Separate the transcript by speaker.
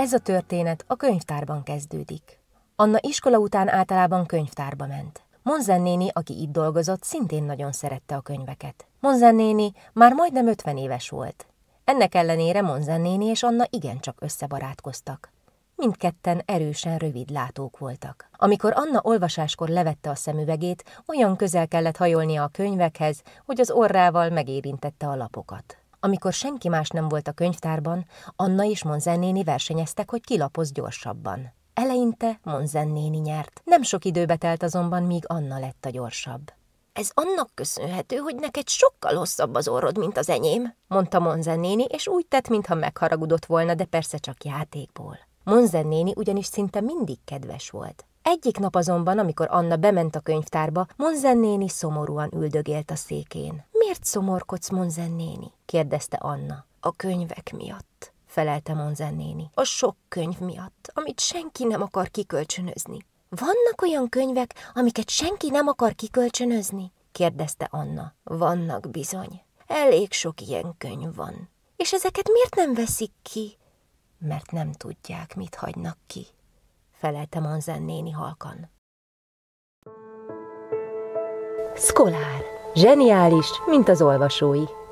Speaker 1: Ez a történet a könyvtárban kezdődik. Anna iskola után általában könyvtárba ment. Monzen néni, aki itt dolgozott, szintén nagyon szerette a könyveket. Monzen néni már majdnem 50 éves volt. Ennek ellenére Monzen néni és Anna igencsak összebarátkoztak. Mindketten erősen rövid látók voltak. Amikor Anna olvasáskor levette a szemüvegét, olyan közel kellett hajolnia a könyvekhez, hogy az orrával megérintette a lapokat. Amikor senki más nem volt a könyvtárban, Anna és Monzennéni versenyeztek, hogy kilapoz gyorsabban. Eleinte Monzennéni nyert. Nem sok időbe telt azonban, míg Anna lett a gyorsabb. Ez annak köszönhető, hogy neked sokkal hosszabb az orrod, mint az enyém, mondta Monzen néni, és úgy tett, mintha megharagudott volna, de persze csak játékból. Monzen néni ugyanis szinte mindig kedves volt. Egyik nap azonban, amikor Anna bement a könyvtárba, Monzen néni szomorúan üldögélt a székén. Miért szomorkodsz, Monzen néni? kérdezte Anna. A könyvek miatt felelte Monzen néni. A sok könyv miatt, amit senki nem akar kikölcsönözni. Vannak olyan könyvek, amiket senki nem akar kikölcsönözni? kérdezte Anna. Vannak bizony. Elég sok ilyen könyv van. És ezeket miért nem veszik ki? Mert nem tudják, mit hagynak ki, felelte Manzen néni halkan. Szkolár. Zseniális, mint az olvasói.